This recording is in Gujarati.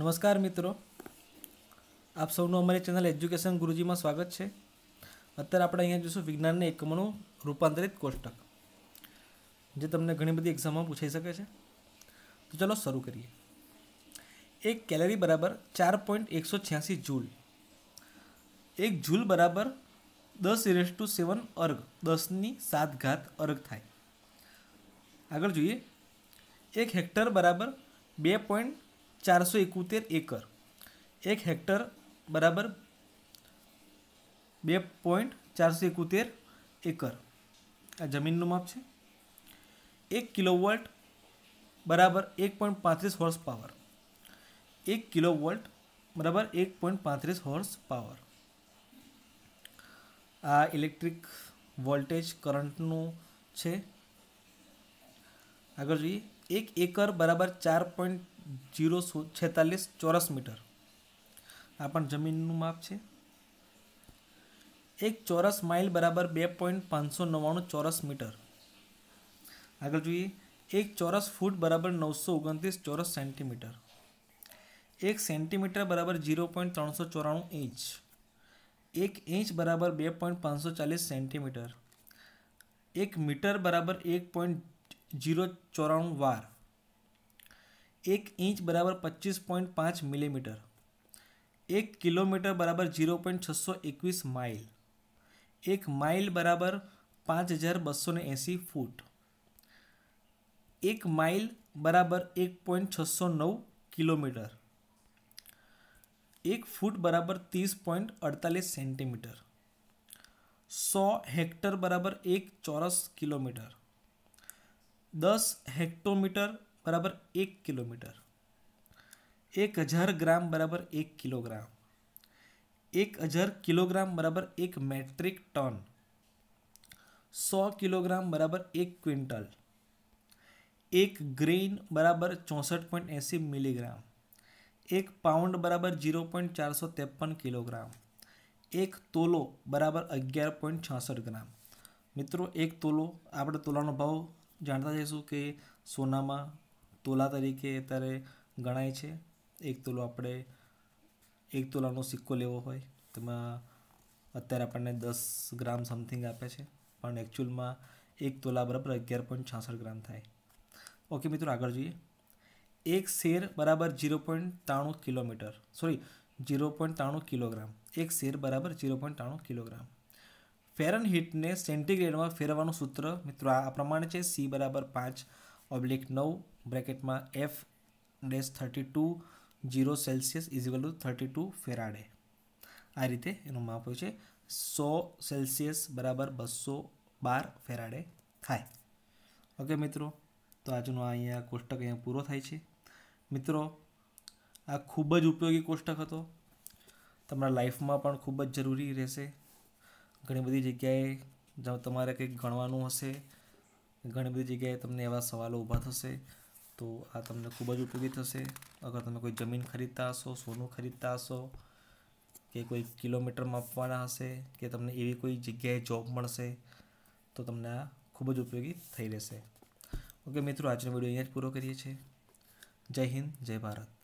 નમસ્કાર મિત્રો આપ સૌનું અમારી ચેનલ એજ્યુકેશન ગુરુજીમાં સ્વાગત છે અત્યારે આપણે અહીંયા જોઈશું વિજ્ઞાનને એકમનું રૂપાંતરિત કોષ્ટક જે તમને ઘણી બધી એક્ઝામમાં પૂછાઈ શકે છે તો ચલો શરૂ કરીએ એક કેલરી બરાબર ચાર પોઈન્ટ એકસો છ્યાસી જૂલ એક જૂલ બરાબર દસ ઇરેસ ટુ સેવન અર્ગ દસની સાત ઘાત અર્ગ થાય આગળ જોઈએ એક હેક્ટર બરાબર બે પોઈન્ટ ચારસો એકોતેર એકર એક હેક્ટર બરાબર બે પોઈન્ટ ચારસો એકોતેર એકર આ જમીનનું માપ છે એક કિલોવોલ્ટ બરાબર એક પોઈન્ટ પાંત્રીસ હોર્સ પાવર એક કિલોવોલ્ટ બરાબર એક પોઈન્ટ પાંત્રીસ હોર્સ પાવર આ ઇલેક્ટ્રિક વોલ્ટેજ કરંટનું છે આગળ જોઈએ એક એકર બરાબર ચાર પોઈન્ટ જીરો છેતાલીસ ચોરસ મીટર આ પણ જમીનનું માપ છે એક ચોરસ માઇલ બરાબર બે પોઈન્ટ પાંચસો નવ્વાણું ચોરસ મીટર આગળ જોઈએ એક ચોરસ ફૂટ બરાબર નવસો ઓગણત્રીસ ચોરસ સેન્ટીમીટર એક સેન્ટીમીટર બરાબર જીરો પોઈન્ટ ત્રણસો ચોરાણું ઇંચ એક ઇંચ બરાબર બે પોઈન્ટ પાંચસો ચાલીસ સેન્ટીમીટર એક મીટર બરાબર એક પોઈન્ટ જીરો ચોરાણું વાર एक इंच बराबर पच्चीस पॉइंट पाँच मिलीमीटर एक किलोमीटर बराबर जीरो पॉइंट छः सौ इक्कीस माइल एक माइल बराबर पाँच हजार बसो ने ऐसी फूट एक माइल बराबर एक पॉइंट छः सौ नौ किलोमीटर एक फूट बराबर तीस पॉइंट अड़तालीस सेंटीमीटर सौ हेक्टर बराबर एक चौरस किलोमीटर दस हेक्टोमीटर બરાબર એક કિલોમીટર એક હજાર ગ્રામ બરાબર એક કિલોગ્રામ એક હજાર કિલોગ્રામ બરાબર એક મેટ્રિક ટન સો કિલોગ્રામ બરાબર એક ક્વિન્ટલ એક ગ્રેઇન બરાબર ચોસઠ પોઈન્ટ એંસી મિલીગ્રામ એક પાઉન્ડ બરાબર ઝીરો પોઈન્ટ ચારસો ત્રેપન કિલોગ્રામ એક તોલો બરાબર અગિયાર પોઈન્ટ છાસઠ ગ્રામ મિત્રો એક તોલો આપણે તોલાનો ભાવ જાણતા જઈશું કે સોનામાં તોલા તરીકે અત્યારે ગણાય છે એક તોલો આપણે એક તોલાનો સિક્કો લેવો હોય તેમાં અત્યારે આપણને દસ ગ્રામ સમથિંગ આપે છે પણ એકચ્યુઅલમાં એક તોલા બરાબર અગિયાર પોઈન્ટ છાસઠ ગ્રામ થાય ઓકે મિત્રો આગળ જોઈએ એક શેર બરાબર જીરો પોઈન્ટ ત્રાણું કિલોમીટર સોરી જીરો પોઈન્ટ ત્રાણું કિલોગ્રામ એક શેર બરાબર જીરો પોઈન્ટ ત્રાણું કિલોગ્રામ ફેરન હીટને સેન્ટીગ્રેડમાં ફેરવવાનું સૂત્ર મિત્રો આ પ્રમાણે છે સી બરાબર પાંચ ઓબ્લિક નવ બ્રેકેટમાં F dash thirty two zero Celsius is equal to thirty two Faraday આ રીતે એનું માપ હોય છે સો સેલ્સિયસ બરાબર બસો બાર ફેરાડે થાય ઓકે મિત્રો તો આજનો અહીંયા કોષ્ટક અહીંયા પૂરો થાય છે મિત્રો આ ખૂબ જ ઉપયોગી કોષ્ટક હતો તમારા લાઈફમાં પણ ખૂબ જ જરૂરી રહેશે ઘણી બધી જગ્યાએ તમારે કંઈક ગણવાનું હશે ઘણી બધી જગ્યાએ તમને એવા સવાલો ઊભા થશે તો આ તમને ખૂબ જ ઉપયોગી થશે અગર તમે કોઈ જમીન ખરીદતા હશો સોનું ખરીદતા હશો કે કોઈ કિલોમીટર માપવાના હશે કે તમને એવી કોઈ જગ્યાએ જોબ મળશે તો તમને આ ખૂબ જ ઉપયોગી થઈ રહેશે ઓકે મિત્રો આજનો વિડીયો અહીંયા જ પૂરો કરીએ છીએ જય હિન્દ જય ભારત